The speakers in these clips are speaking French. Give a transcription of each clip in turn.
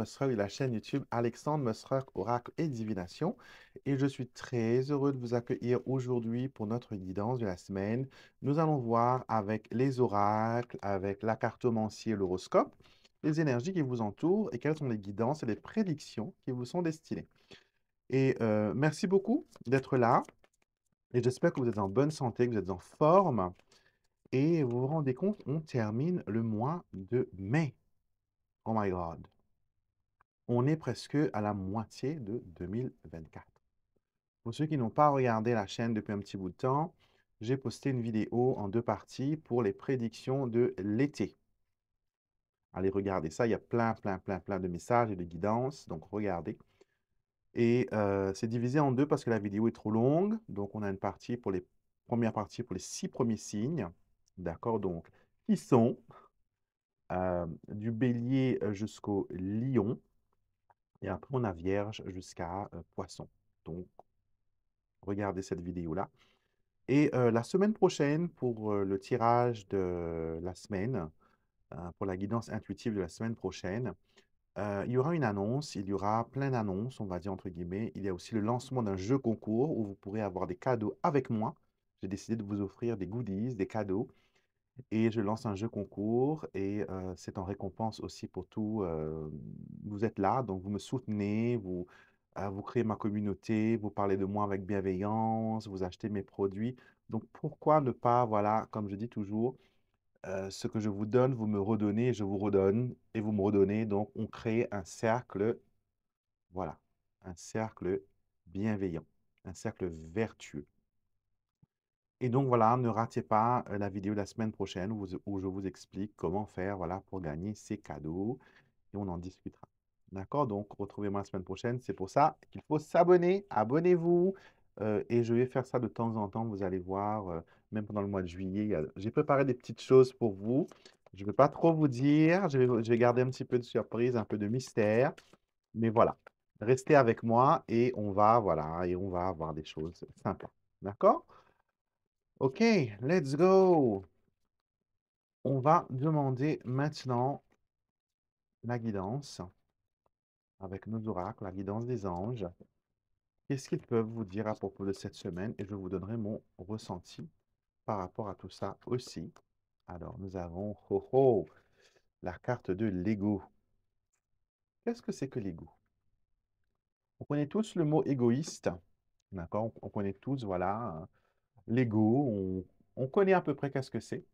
Alexandre et la chaîne YouTube Alexandre Mosreur Oracle et Divination. Et je suis très heureux de vous accueillir aujourd'hui pour notre guidance de la semaine. Nous allons voir avec les oracles, avec la cartomancie et l'horoscope, les énergies qui vous entourent et quelles sont les guidances et les prédictions qui vous sont destinées. Et euh, merci beaucoup d'être là. Et j'espère que vous êtes en bonne santé, que vous êtes en forme. Et vous vous rendez compte, on termine le mois de mai. Oh my God on est presque à la moitié de 2024. Pour ceux qui n'ont pas regardé la chaîne depuis un petit bout de temps, j'ai posté une vidéo en deux parties pour les prédictions de l'été. Allez regarder ça, il y a plein, plein, plein, plein de messages et de guidances, donc regardez. Et euh, c'est divisé en deux parce que la vidéo est trop longue, donc on a une partie pour les premières parties pour les six premiers signes, d'accord, donc qui sont euh, du bélier euh, jusqu'au lion, et après, on a Vierge jusqu'à Poisson. Donc, regardez cette vidéo-là. Et la semaine prochaine, pour le tirage de la semaine, hein, pour la guidance intuitive de la semaine prochaine, il y aura une annonce, il y aura plein d'annonces, on va dire entre guillemets. Il y a aussi le lancement d'un jeu concours où vous pourrez avoir des cadeaux avec moi. J'ai décidé de vous offrir des goodies, des cadeaux et je lance un jeu concours et c'est en récompense aussi pour tout. vous êtes là, donc vous me soutenez, ah, vous, créez ma communauté, vous parlez de moi avec bienveillance, vous achetez mes produits. Donc pourquoi ne pas, voilà, comme je dis toujours, ce que je vous donne, vous me redonnez, je vous redonne et vous me redonnez. Donc on crée un cercle, voilà, un cercle bienveillant, un cercle vertueux. Et donc voilà, ne ratez pas la vidéo de la semaine prochaine où, je vous explique comment faire voilà, pour gagner ces cadeaux et on en discutera. D'accord Donc, retrouvez-moi la semaine prochaine. C'est pour ça qu'il faut s'abonner. Abonnez-vous. et je vais faire ça de temps en temps. Vous allez voir, même pendant le mois de juillet, j'ai préparé des petites choses pour vous. Je ne vais pas trop vous dire. Je vais, je vais, garder un petit peu de surprise, un peu de mystère. Mais voilà, restez avec moi et on va, voilà, et on va avoir des choses sympas. D'accord OK, let's go. On va demander maintenant la guidance avec nos oracles, la guidance des anges. Qu'est-ce qu'ils peuvent vous dire à propos de cette semaine Et je vous donnerai mon ressenti par rapport à tout ça aussi. Alors, nous avons ho, la carte de l'ego. Qu'est-ce que c'est que l'ego On connaît tous le mot égoïste, d'accord on, connaît tous, voilà, l'ego, on, connaît à peu près qu'est-ce que c'est.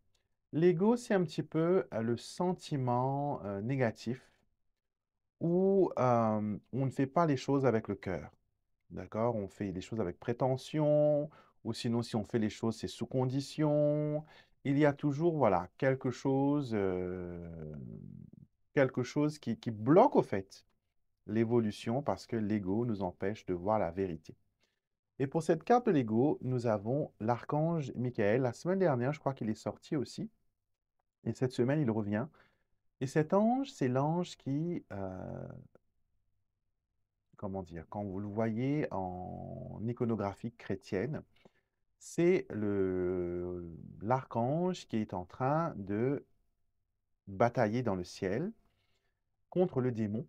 L'ego, c'est un petit peu euh, le sentiment euh, négatif où euh, on ne fait pas les choses avec le cœur. D'accord On fait les choses avec prétention, ou sinon, si on fait les choses, c'est sous condition. Il y a toujours, voilà, quelque chose, quelque chose qui, qui bloque au fait l'évolution parce que l'ego nous empêche de voir la vérité. Et pour cette carte de Lego, nous avons l'archange Michael. La semaine dernière, je crois qu'il est sorti aussi. Et cette semaine, il revient. Et cet ange, c'est l'ange qui, euh, comment dire, quand vous le voyez en iconographie chrétienne, c'est l'archange qui est en train de batailler dans le ciel contre le démon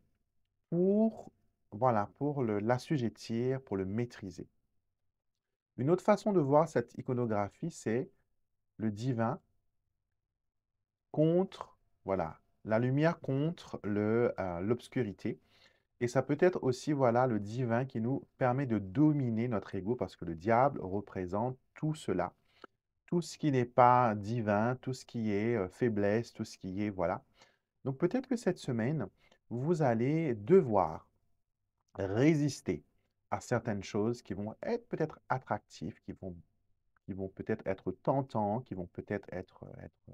pour, voilà, pour l'assujettir, pour le maîtriser. Une autre façon de voir cette iconographie, c'est le divin contre, voilà, la lumière contre euh, l'obscurité. et ça peut être aussi, voilà, le divin qui nous permet de dominer notre ego parce que le diable représente tout cela. Tout ce qui n'est pas divin, tout ce qui est euh, faiblesse, tout ce qui est, voilà. Donc peut-être que cette semaine, vous allez devoir résister à certaines choses qui vont être peut-être attractives, qui vont, qui vont peut-être être tentants, qui vont peut-être être, euh, euh,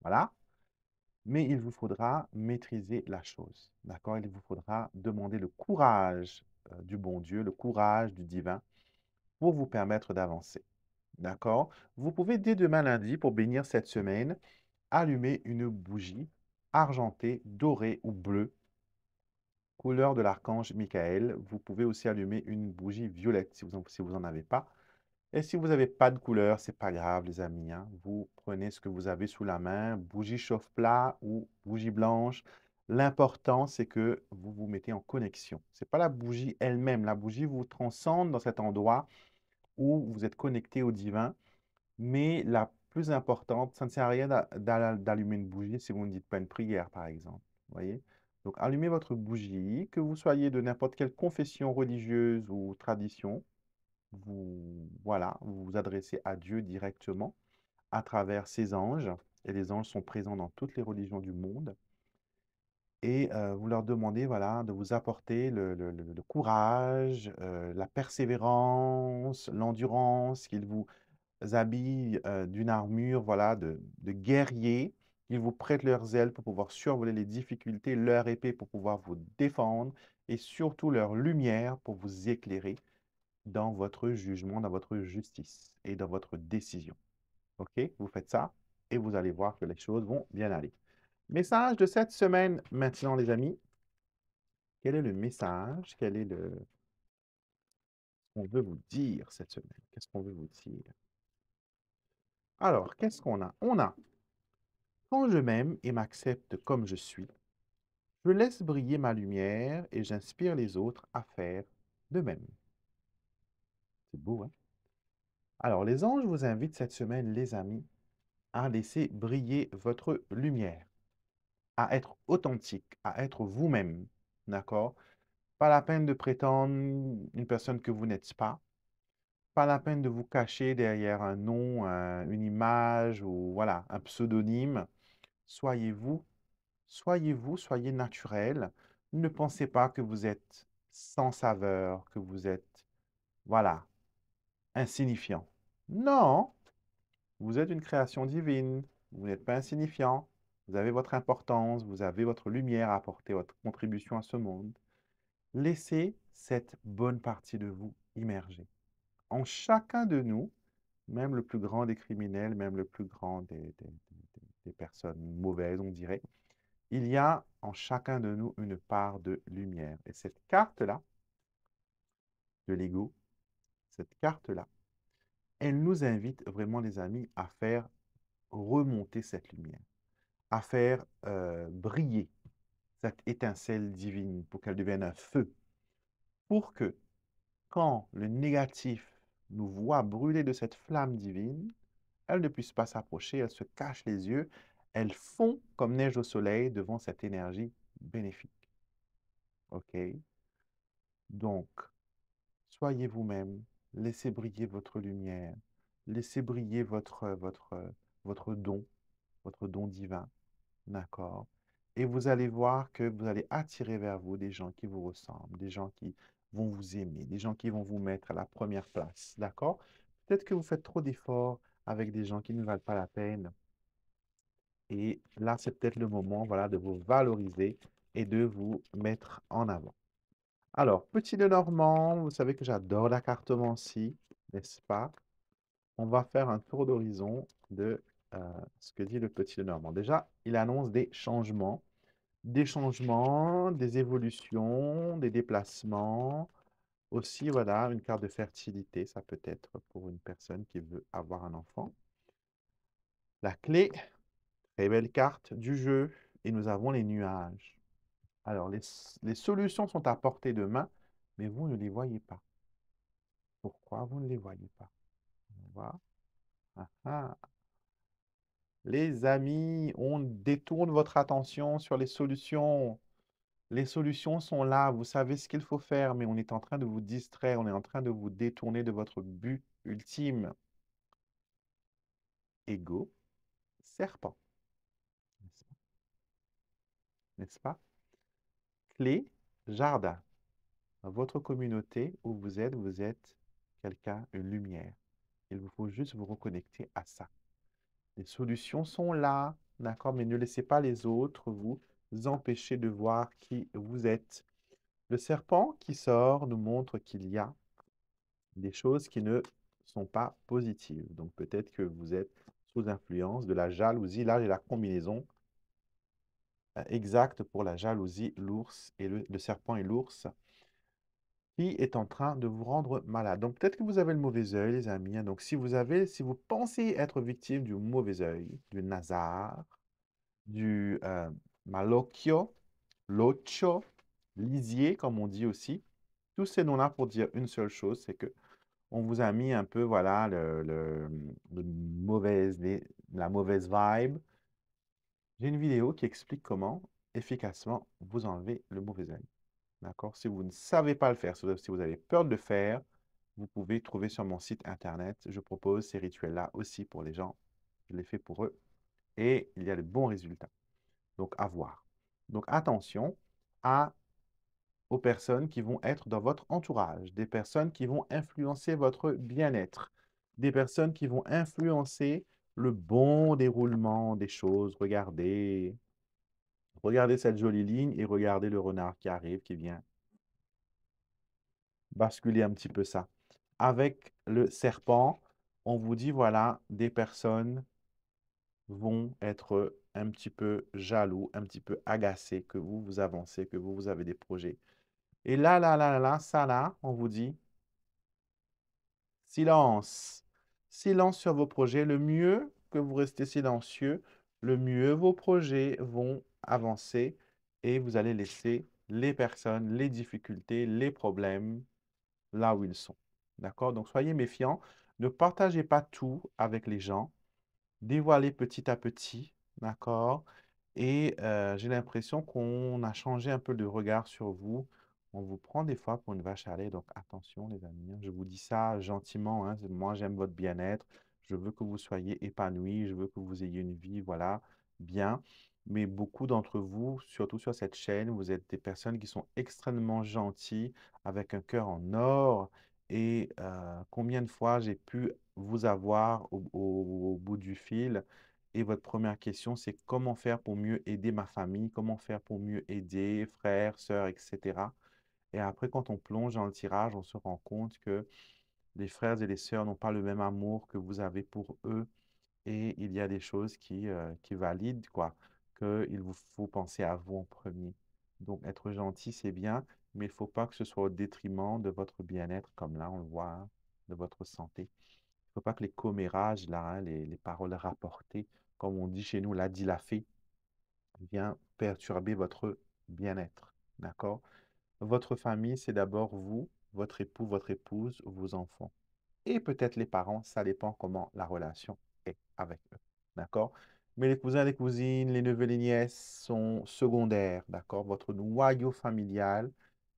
Voilà. Mais il vous faudra maîtriser la chose. D'accord Il vous faudra demander le courage euh, du bon Dieu, le courage du divin pour vous permettre d'avancer. D'accord Vous pouvez dès demain lundi, pour bénir cette semaine, allumer une bougie argentée, dorée ou bleue couleur de l'archange Michael. Vous pouvez aussi allumer une bougie violette si vous n'en en avez pas. Et si vous n'avez pas de couleur, c'est pas grave, les amis. Hein. Vous prenez ce que vous avez sous la main, bougie chauffe-plat ou bougie blanche. L'important, c'est que vous vous mettez en connexion. Ce n'est pas la bougie elle-même. La bougie vous transcende dans cet endroit où vous êtes connecté au divin. Mais la plus importante, ça ne sert à rien d'allumer une bougie si vous ne dites pas une prière, par exemple. voyez donc allumez votre bougie, que vous soyez de n'importe quelle confession religieuse ou tradition, vous voilà, vous, vous adressez à Dieu directement à travers ses anges, et les anges sont présents dans toutes les religions du monde. Et euh, vous leur demandez voilà, de vous apporter le, courage, euh, la persévérance, l'endurance, qu'ils vous habillent euh, d'une armure voilà, de, de guerrier ils vous prêtent leurs ailes pour pouvoir survoler les difficultés, leur épée pour pouvoir vous défendre et surtout leur lumière pour vous éclairer dans votre jugement, dans votre justice et dans votre décision. OK Vous faites ça et vous allez voir que les choses vont bien aller. Message de cette semaine maintenant, les amis. Quel est le message Quel est le... qu'on veut vous dire cette semaine Qu'est-ce qu'on veut vous dire Alors, qu'est-ce qu'on a On a quand je m'aime et m'accepte comme je suis, je laisse briller ma lumière et j'inspire les autres à faire de même. C'est beau, hein? Alors, les anges vous invitent cette semaine, les amis, à laisser briller votre lumière, à être authentique, à être vous-même, d'accord? Pas la peine de prétendre une personne que vous n'êtes pas. Pas la peine de vous cacher derrière un nom, une image ou voilà, un pseudonyme. Soyez-vous, soyez-vous, soyez naturel. Ne pensez pas que vous êtes sans saveur, que vous êtes, voilà, insignifiant. Non, vous êtes une création divine. Vous n'êtes pas insignifiant. Vous avez votre importance, vous avez votre lumière à apporter, votre contribution à ce monde. Laissez cette bonne partie de vous immerger. En chacun de nous, même le plus grand des criminels, même le plus grand des, des des personnes mauvaises, on dirait, il y a en chacun de nous une part de lumière. Et cette carte-là, de l'ego, cette carte-là, elle nous invite vraiment, les amis, à faire remonter cette lumière, à faire euh, briller cette étincelle divine pour qu'elle devienne un feu, pour que quand le négatif nous voit brûler de cette flamme divine, elles ne puissent pas s'approcher, elles se cachent les yeux, elles font comme neige au soleil devant cette énergie bénéfique. OK Donc, soyez vous-même, laissez briller votre lumière, laissez briller votre, votre, votre don, votre don divin. D'accord Et vous allez voir que vous allez attirer vers vous des gens qui vous ressemblent, des gens qui vont vous aimer, des gens qui vont vous mettre à la première place. D'accord Peut-être que vous faites trop d'efforts avec des gens qui ne valent pas la peine. Et là, c'est peut-être le moment voilà, de vous valoriser et de vous mettre en avant. Alors, petit de Normand, vous savez que j'adore la cartomancie, n'est-ce pas On va faire un tour d'horizon de euh, ce que dit le petit de Normand. Déjà, il annonce des changements, des changements, des évolutions, des déplacements, aussi, voilà, une carte de fertilité, ça peut être pour une personne qui veut avoir un enfant. La clé, très belle carte du jeu. Et nous avons les nuages. Alors, les, solutions sont à portée de main, mais vous ne les voyez pas. Pourquoi vous ne les voyez pas On ah, ah. Les amis, on détourne votre attention sur les solutions. Les solutions sont là, vous savez ce qu'il faut faire, mais on est en train de vous distraire, on est en train de vous détourner de votre but ultime. Ego, serpent. N'est-ce pas, Clé, jardin. votre communauté où vous êtes, vous êtes quelqu'un, une lumière. Il vous faut juste vous reconnecter à ça. Les solutions sont là, d'accord, mais ne laissez pas les autres vous empêcher de voir qui vous êtes. Le serpent qui sort nous montre qu'il y a des choses qui ne sont pas positives. Donc peut-être que vous êtes sous influence de la jalousie. Là, j'ai la combinaison euh, exacte pour la jalousie, l'ours et le, serpent et l'ours qui est en train de vous rendre malade. Donc peut-être que vous avez le mauvais œil, les amis. Hein. Donc si vous avez, si vous pensez être victime du mauvais œil, du nazar, du, euh, malocchio, Locho, lisier, comme on dit aussi. Tous ces noms-là pour dire une seule chose, c'est que on vous a mis un peu, voilà, le, mauvaise, la mauvaise vibe. J'ai une vidéo qui explique comment efficacement vous enlevez le mauvais œil. D'accord Si vous ne savez pas le faire, si vous avez peur de le faire, vous pouvez trouver sur mon site internet. Je propose ces rituels-là aussi pour les gens. Je les fais pour eux et il y a de bons résultats. Donc, avoir. Donc, attention à, aux personnes qui vont être dans votre entourage, des personnes qui vont influencer votre bien-être, des personnes qui vont influencer le bon déroulement des choses. Regardez, regardez cette jolie ligne et regardez le renard qui arrive, qui vient basculer un petit peu ça. Avec le serpent, on vous dit, voilà, des personnes vont être un petit peu jaloux, un petit peu agacé que vous vous avancez, que vous, vous avez des projets. Et là, là, là, là, ça, là, on vous dit silence. Silence sur vos projets. Le mieux que vous restez silencieux, le mieux vos projets vont avancer et vous allez laisser les personnes, les difficultés, les problèmes là où ils sont. D'accord Donc soyez méfiants. Ne partagez pas tout avec les gens. Dévoilez petit à petit D'accord. Et j'ai l'impression qu'on a changé un peu de regard sur vous. On vous prend des fois pour une vache à lait. Donc attention, les amis. Hein. Je vous dis ça gentiment. Hein. Moi, j'aime votre bien-être. Je veux que vous soyez épanouis. Je veux que vous ayez une vie, voilà, bien. Mais beaucoup d'entre vous, surtout sur cette chaîne, vous êtes des personnes qui sont extrêmement gentilles, avec un cœur en or. Et combien de fois j'ai pu vous avoir au bout du fil et votre première question, c'est comment faire pour mieux aider ma famille, comment faire pour mieux aider frères, sœurs, etc. Et après, quand on plonge dans le tirage, on se rend compte que les frères et les sœurs n'ont pas le même amour que vous avez pour eux. Et il y a des choses qui, euh, valident, quoi, qu'il vous faut penser à vous en premier. Donc, être gentil, c'est bien, mais il ne faut pas que ce soit au détriment de votre bien-être, comme là, on le voit, hein, de votre santé. Il ne faut pas que les commérages, là, hein, les, paroles rapportées, comme on dit chez nous, la dit la fée, vient perturber votre bien-être. D'accord Votre famille, c'est d'abord vous, votre époux, votre épouse, vos enfants. Et peut-être les parents, ça dépend comment la relation est avec eux. D'accord Mais les cousins, les cousines, les neveux, les nièces sont secondaires. D'accord Votre noyau familial,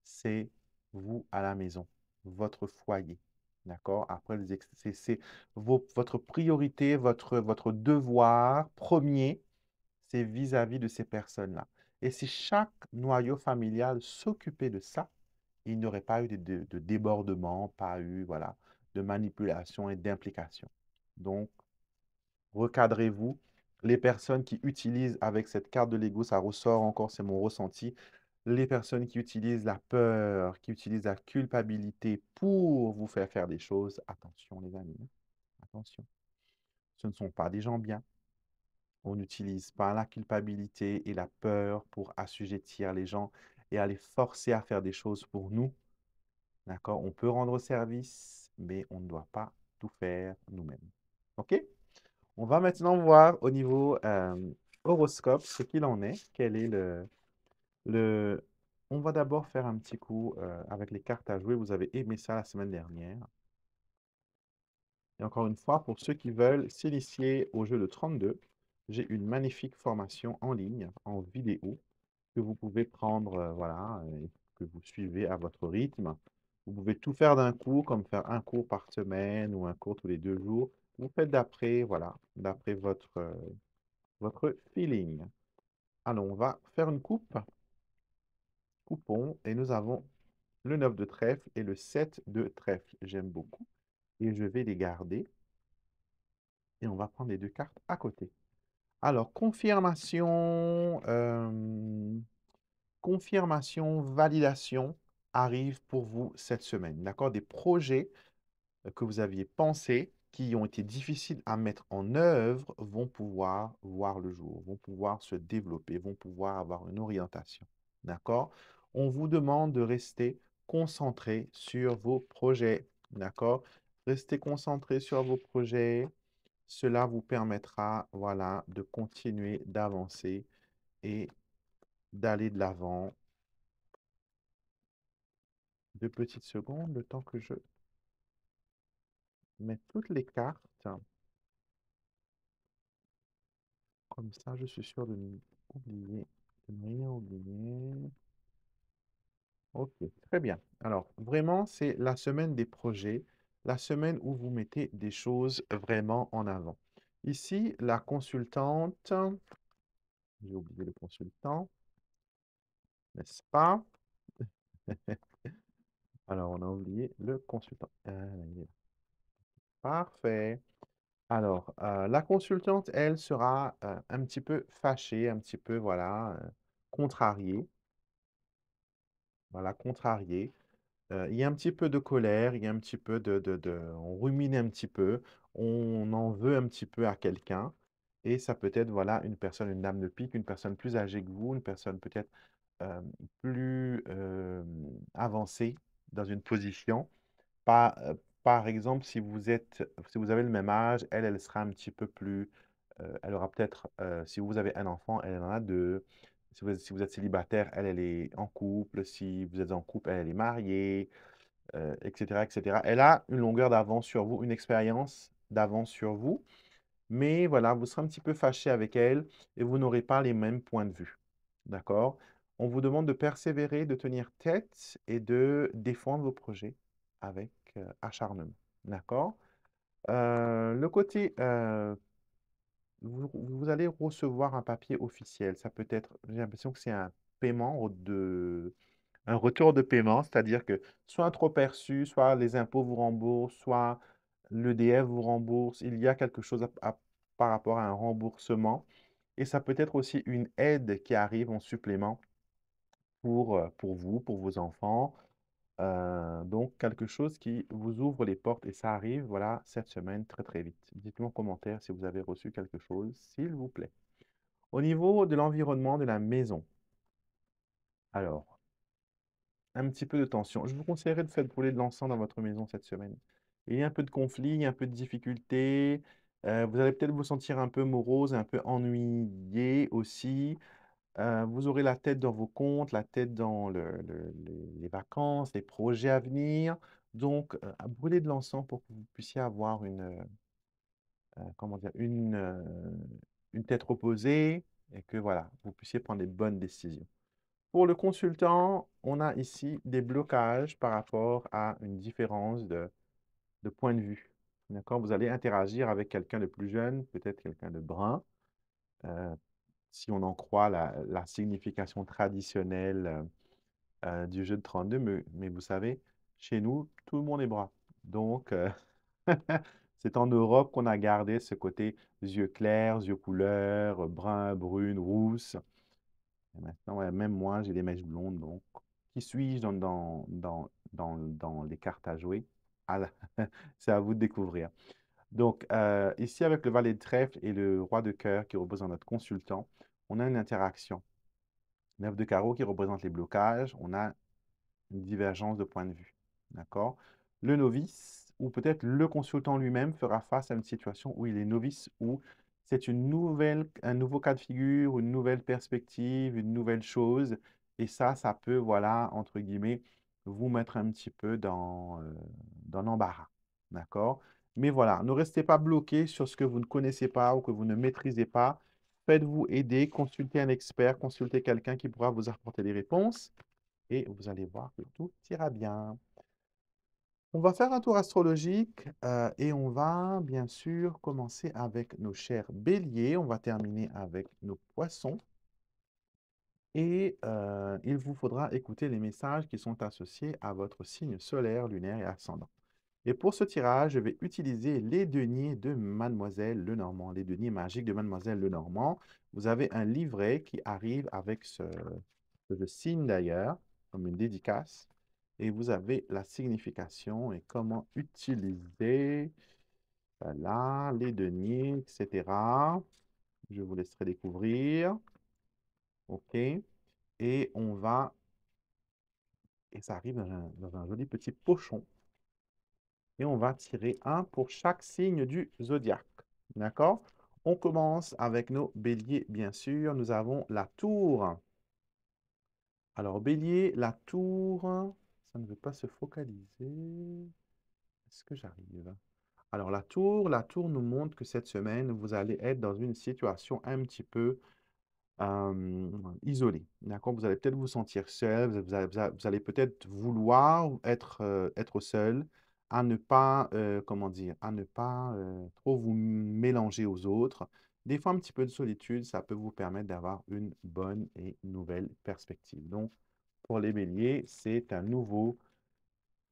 c'est vous à la maison, votre foyer, D'accord? Après c'est votre priorité, votre, votre devoir premier, c'est vis-à-vis de ces personnes-là. Et si chaque noyau familial s'occupait de ça, il n'y aurait pas eu de, débordement, pas eu, voilà, de manipulation et d'implication. Donc, recadrez-vous. Les personnes qui utilisent avec cette carte de l'ego, ça ressort encore, c'est mon ressenti, les personnes qui utilisent la peur, qui utilisent la culpabilité pour vous faire faire des choses, attention les amis, hein, attention. Ce ne sont pas des gens bien. On n'utilise pas la culpabilité et la peur pour assujettir les gens et à les forcer à faire des choses pour nous. D'accord On peut rendre service, mais on ne doit pas tout faire nous-mêmes. OK On va maintenant voir au niveau euh, horoscope ce qu'il en est, quel est le, on va d'abord faire un petit coup euh, avec les cartes à jouer. Vous avez aimé ça la semaine dernière. Et encore une fois, pour ceux qui veulent s'initier au jeu de 32, j'ai une magnifique formation en ligne, en vidéo, que vous pouvez prendre, euh, voilà, que vous suivez à votre rythme. Vous pouvez tout faire d'un coup, comme faire un cours par semaine ou un cours tous les deux jours. Vous faites d'après, voilà, d'après votre, euh, votre feeling. Alors, on va faire une coupe coupons et nous avons le 9 de trèfle et le 7 de trèfle. J'aime beaucoup et je vais les garder. Et on va prendre les deux cartes à côté. Alors, confirmation, euh, confirmation, validation arrive pour vous cette semaine. D'accord Des projets que vous aviez pensés, qui ont été difficiles à mettre en œuvre, vont pouvoir voir le jour, vont pouvoir se développer, vont pouvoir avoir une orientation. D'accord on vous demande de rester concentré sur vos projets. D'accord Restez concentré sur vos projets. Cela vous permettra, voilà, de continuer d'avancer et d'aller de l'avant. Deux petites secondes, le temps que je mets toutes les cartes. Comme ça, je suis sûr de oublier, de rien oublier. Ok, très bien. Alors, vraiment, c'est la semaine des projets, la semaine où vous mettez des choses vraiment en avant. Ici, la consultante, j'ai oublié le consultant, n'est-ce pas? Alors, on a oublié le consultant. Ah, parfait. Alors, euh, la consultante, elle sera euh, un petit peu fâchée, un petit peu, voilà, euh, contrariée voilà, contrarié. il y a un petit peu de colère, il y a un petit peu de, on rumine un petit peu, on en veut un petit peu à quelqu'un, et ça peut être voilà une personne, une dame de pique, une personne plus âgée que vous, une personne peut-être plus avancée dans une position. Par, par exemple, si vous êtes, si vous avez le même âge, elle, elle sera un petit peu plus, elle aura peut-être, si vous avez un enfant, elle en a deux. Si vous, êtes célibataire, elle, est en couple. Si vous êtes en couple, elle, est mariée, etc., euh, etc. Elle a une longueur d'avance sur vous, une expérience d'avance sur vous. Mais voilà, vous serez un petit peu fâché avec elle et vous n'aurez pas les mêmes points de vue. D'accord On vous demande de persévérer, de tenir tête et de défendre vos projets avec euh, acharnement. D'accord euh, Le côté vous, allez recevoir un papier officiel. Ça peut être, j'ai l'impression que c'est un paiement de, un retour de paiement, c'est-à-dire que soit un trop perçu, soit les impôts vous remboursent, soit l'EDF vous rembourse. Il y a quelque chose par rapport à un remboursement. Et ça peut être aussi une aide qui arrive en supplément pour, euh, pour vous, pour vos enfants, euh, donc quelque chose qui vous ouvre les portes et ça arrive, voilà, cette semaine très, très vite. Dites-moi en commentaire si vous avez reçu quelque chose, s'il vous plaît. Au niveau de l'environnement de la maison alors un petit peu de tension. Je vous conseillerais de faire brûler de l'encens dans votre maison cette semaine. Il y a un peu de conflit, un peu de difficulté. Euh, vous allez peut-être vous sentir un peu morose, un peu ennuyé aussi. Euh, vous aurez la tête dans vos comptes, la tête dans les vacances, les projets à venir. Donc, brûlez euh, à brûler de l'encens pour que vous puissiez avoir une, euh, comment dire, une, tête reposée et que voilà, vous puissiez prendre des bonnes décisions. Pour le consultant, on a ici des blocages par rapport à une différence de, point de vue. D'accord? Vous allez interagir avec quelqu'un de plus jeune, peut-être quelqu'un de brun si on en croit la, signification traditionnelle euh, euh, du jeu de 32, mais, mais, vous savez, chez nous, tout le monde est bras. Donc, euh, c'est en Europe qu'on a gardé ce côté yeux clairs, yeux couleurs, brun, brune, rousse. maintenant, même moi, j'ai des mèches blondes, donc qui suis-je dans, les cartes à jouer? Ah c'est à vous de découvrir. Donc, euh, ici, avec le valet de trèfle et le roi de cœur qui représente notre consultant, on a une interaction. Neuf de carreau qui représente les blocages, on a une divergence de point de vue. D'accord Le novice, ou peut-être le consultant lui-même, fera face à une situation où il est novice, où c'est une nouvelle, un nouveau cas de figure, une nouvelle perspective, une nouvelle chose. Et ça, ça peut, voilà, entre guillemets, vous mettre un petit peu dans, euh, dans l'embarras. D'accord mais voilà, ne restez pas bloqué sur ce que vous ne connaissez pas ou que vous ne maîtrisez pas. Faites-vous aider, consultez un expert, consultez quelqu'un qui pourra vous apporter des réponses et vous allez voir que tout ira bien. On va faire un tour astrologique euh, et on va bien sûr commencer avec nos chers béliers. On va terminer avec nos poissons. Et euh, il vous faudra écouter les messages qui sont associés à votre signe solaire, lunaire et ascendant. Et pour ce tirage, je vais utiliser les deniers de Mademoiselle Lenormand, les deniers magiques de Mademoiselle Lenormand. Vous avez un livret qui arrive avec ce signe d'ailleurs, comme une dédicace. Et vous avez la signification et comment utiliser voilà, les deniers, etc. Je vous laisserai découvrir. OK. Et on va... Et ça arrive dans un joli petit pochon et on va tirer un pour chaque signe du zodiaque. D'accord On commence avec nos béliers, bien sûr. Nous avons la tour. Alors, bélier, la tour, ça ne veut pas se focaliser. Est-ce que j'arrive Alors, la tour, la tour nous montre que cette semaine, vous allez être dans une situation un petit peu euh, isolée, D'accord Vous allez peut-être vous sentir seul, vous allez, peut-être vouloir être euh, seul, à ne pas, euh, comment dire, à ne pas euh, trop vous mélanger aux autres. Des fois, un petit peu de solitude, ça peut vous permettre d'avoir une bonne et nouvelle perspective. Donc, pour les béliers, c'est un nouveau,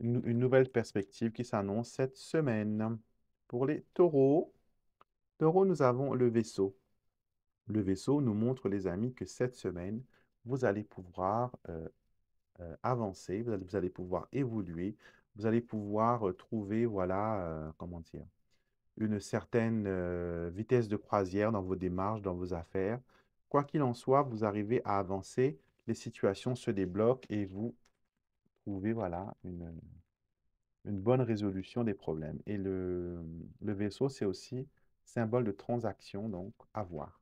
une nouvelle perspective qui s'annonce cette semaine. Pour les taureaux, taureaux, nous avons le vaisseau. Le vaisseau nous montre, les amis, que cette semaine, vous allez pouvoir euh, avancer, vous allez pouvoir évoluer, vous allez pouvoir trouver, voilà, comment dire, une certaine vitesse de croisière dans vos démarches, dans vos affaires. Quoi qu'il en soit, vous arrivez à avancer, les situations se débloquent et vous trouvez, voilà, une, une bonne résolution des problèmes. Et le, le vaisseau, c'est aussi symbole de transaction, donc à voir.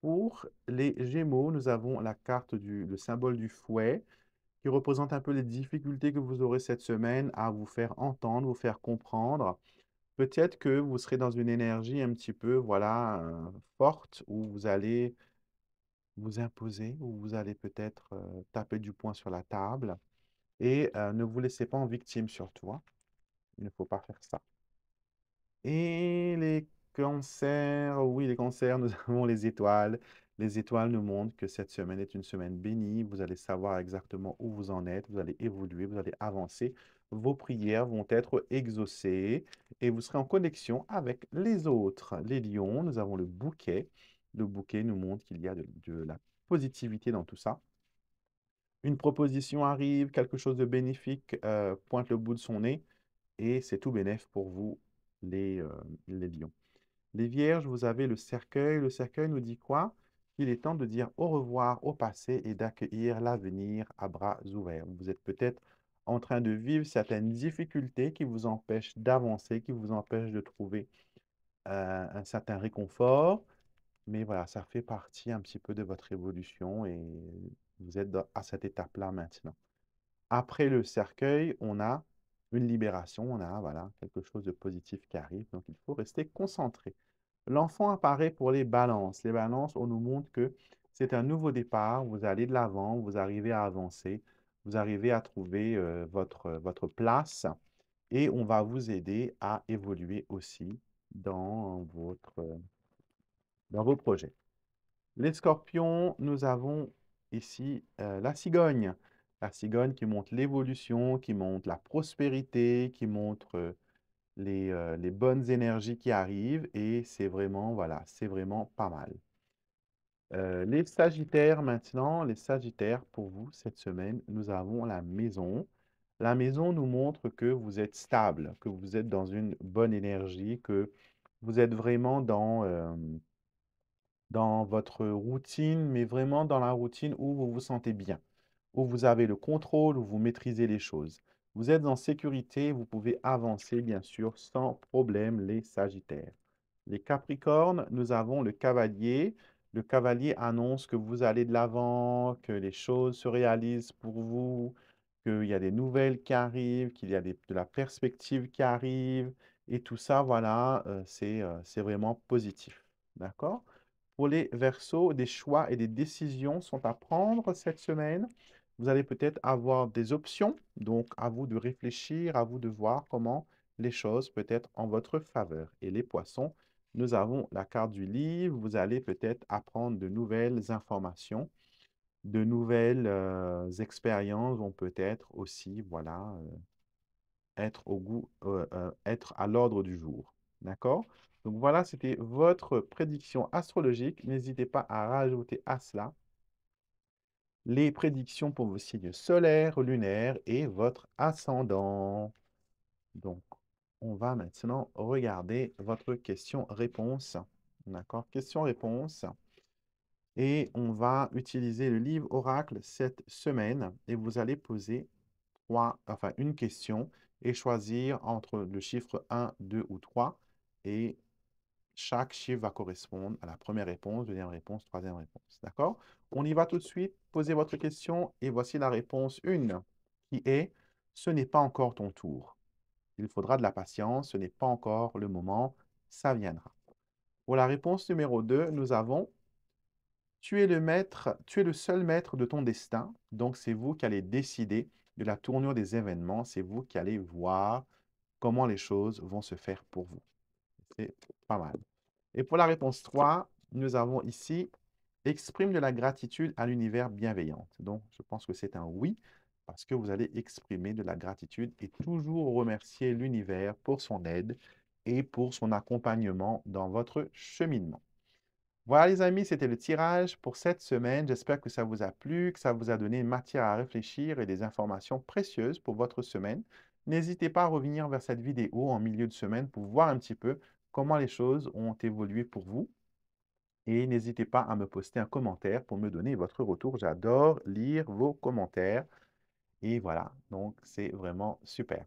Pour les Gémeaux, nous avons la carte du le symbole du fouet qui représente un peu les difficultés que vous aurez cette semaine à vous faire entendre, vous faire comprendre. Peut-être que vous serez dans une énergie un petit peu, voilà, euh, forte, où vous allez vous imposer, où vous allez peut-être euh, taper du poing sur la table. Et euh, ne vous laissez pas en victime surtout. toi. Hein. Il ne faut pas faire ça. Et les cancers, oui, les cancers, nous avons les étoiles. Les étoiles nous montrent que cette semaine est une semaine bénie. Vous allez savoir exactement où vous en êtes. Vous allez évoluer, vous allez avancer. Vos prières vont être exaucées et vous serez en connexion avec les autres. Les lions, nous avons le bouquet. Le bouquet nous montre qu'il y a de, la positivité dans tout ça une proposition arrive, quelque chose de bénéfique euh, pointe le bout de son nez et c'est tout bénef pour vous, les euh, lions. Les vierges, vous avez le cercueil. Le cercueil nous dit quoi il est temps de dire au revoir au passé et d'accueillir l'avenir à bras ouverts. Vous êtes peut-être en train de vivre certaines difficultés qui vous empêchent d'avancer, qui vous empêchent de trouver euh, un certain réconfort. Mais voilà, ça fait partie un petit peu de votre évolution et vous êtes à cette étape-là maintenant. Après le cercueil, on a une libération, on a voilà, quelque chose de positif qui arrive. Donc, il faut rester concentré. L'enfant apparaît pour les balances. Les balances, on nous montre que c'est un nouveau départ, vous allez de l'avant, vous arrivez à avancer, vous arrivez à trouver euh, votre, euh, votre place et on va vous aider à évoluer aussi dans, votre, euh, dans vos projets. Les scorpions, nous avons ici la cigogne. La cigogne qui montre l'évolution, qui montre la prospérité, qui montre euh, les, bonnes énergies qui arrivent et c'est vraiment, voilà, c'est vraiment pas mal. Euh, les Sagittaires maintenant, les Sagittaires pour vous cette semaine, nous avons la maison. La maison nous montre que vous êtes stable, que vous êtes dans une bonne énergie, que vous êtes vraiment dans, euh, dans votre routine, mais vraiment dans la routine où vous vous sentez bien, où vous avez le contrôle, où vous maîtrisez les choses. Vous êtes en sécurité, vous pouvez avancer bien sûr sans problème les Sagittaires. Les Capricornes, nous avons le Cavalier. Le Cavalier annonce que vous allez de l'avant, que les choses se réalisent pour vous, qu'il y a des nouvelles qui arrivent, qu'il y a de la perspective qui arrive. Et tout ça, voilà, euh, euh, c'est vraiment positif. D'accord Pour les Verseaux, des choix et des décisions sont à prendre cette semaine vous allez peut-être avoir des options. Donc, à vous de réfléchir, à vous de voir comment les choses peuvent être en votre faveur. Et les poissons, nous avons la carte du livre. Vous allez peut-être apprendre de nouvelles informations, de nouvelles euh, expériences vont peut-être aussi, voilà, euh, être au goût, euh, être à l'ordre du jour. D'accord Donc voilà, c'était votre prédiction astrologique. N'hésitez pas à rajouter à cela les prédictions pour vos signes solaires, lunaires et votre ascendant. Donc, on va maintenant regarder votre question-réponse. D'accord Question-réponse. Et on va utiliser le livre Oracle cette semaine et vous allez poser trois, enfin une question et choisir entre le chiffre 1, 2 ou 3. Et chaque chiffre va correspondre à la première réponse, deuxième réponse, troisième réponse. D'accord on y va tout de suite, posez votre question et voici la réponse 1 qui est Ce n'est pas encore ton tour. Il faudra de la patience, ce n'est pas encore le moment, ça viendra. Pour la réponse numéro 2, nous avons Tu es le maître, tu es le seul maître de ton destin, donc c'est vous qui allez décider de la tournure des événements, c'est vous qui allez voir comment les choses vont se faire pour vous. C'est pas mal. Et pour la réponse 3, nous avons ici Exprime de la gratitude à l'univers bienveillante. Donc, je pense que c'est un oui parce que vous allez exprimer de la gratitude et toujours remercier l'univers pour son aide et pour son accompagnement dans votre cheminement. Voilà les amis, c'était le tirage pour cette semaine. J'espère que ça vous a plu, que ça vous a donné matière à réfléchir et des informations précieuses pour votre semaine. N'hésitez pas à revenir vers cette vidéo en milieu de semaine pour voir un petit peu comment les choses ont évolué pour vous et n'hésitez pas à me poster un commentaire pour me donner votre retour. J'adore lire vos commentaires. Et voilà, donc c'est vraiment super.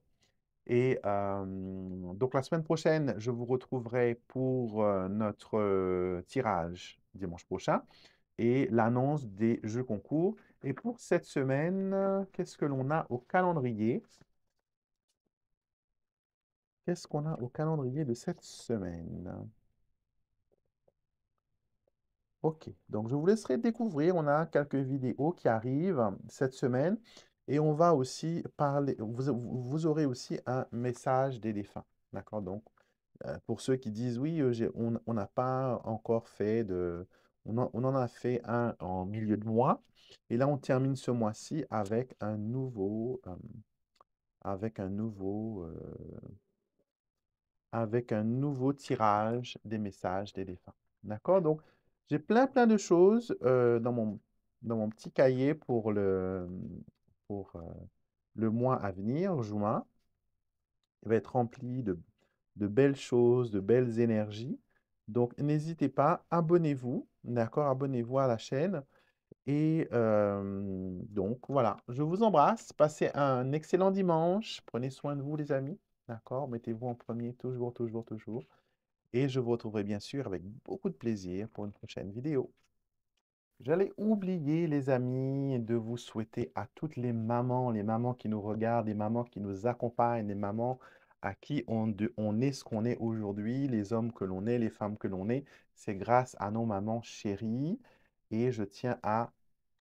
Et donc la semaine prochaine, je vous retrouverai pour notre tirage dimanche prochain et l'annonce des jeux concours. Et pour cette semaine, qu'est-ce que l'on a au calendrier Qu'est-ce qu'on a au calendrier de cette semaine Ok, donc je vous laisserai découvrir. On a quelques vidéos qui arrivent cette semaine et on va aussi parler. Vous, aurez aussi un message des défunts. D'accord Donc, euh, pour ceux qui disent oui, euh, on n'a pas encore fait de. On, en, a fait un en milieu de mois. Et là, on termine ce mois-ci avec un nouveau. Euh, avec un nouveau. avec un nouveau tirage des messages des défunts. D'accord Donc, j'ai plein, plein de choses dans mon, dans mon petit cahier pour le, mmh, pour, le mois à venir, juin. Il va être rempli de, belles choses, de belles énergies. Donc, n'hésitez pas, abonnez-vous, d'accord Abonnez-vous à la chaîne. Et donc, voilà, je vous embrasse. Passez un excellent dimanche. Prenez soin de vous, les amis. D'accord Mettez-vous en premier, toujours, toujours, toujours. Et je vous retrouverai bien sûr avec beaucoup de plaisir pour une prochaine vidéo. J'allais oublier, les amis, de vous souhaiter à toutes les mamans, les mamans qui nous regardent, les mamans qui nous accompagnent, les mamans à qui on, est ce qu'on est aujourd'hui, les hommes que l'on est, les femmes que l'on est. C'est grâce à nos mamans chéries. Et je tiens à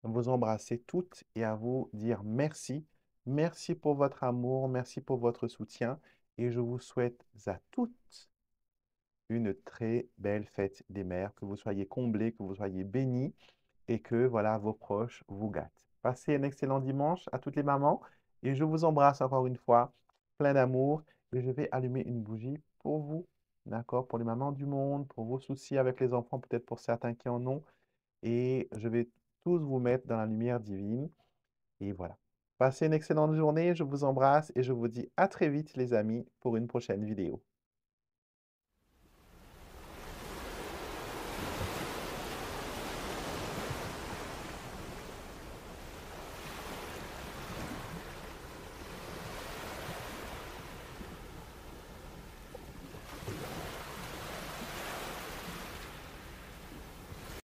vous embrasser toutes et à vous dire merci. Merci pour votre amour, merci pour votre soutien. Et je vous souhaite à toutes une très belle fête des mères, que vous soyez comblés, que vous soyez bénis et que voilà vos proches vous gâtent. Passez un excellent dimanche à toutes les mamans et je vous embrasse encore une fois, plein d'amour et je vais allumer une bougie pour vous, d'accord, pour les mamans du monde, pour vos soucis avec les enfants, peut-être pour certains qui en ont et je vais tous vous mettre dans la lumière divine et voilà. Passez une excellente journée, je vous embrasse et je vous dis à très vite les amis pour une prochaine vidéo.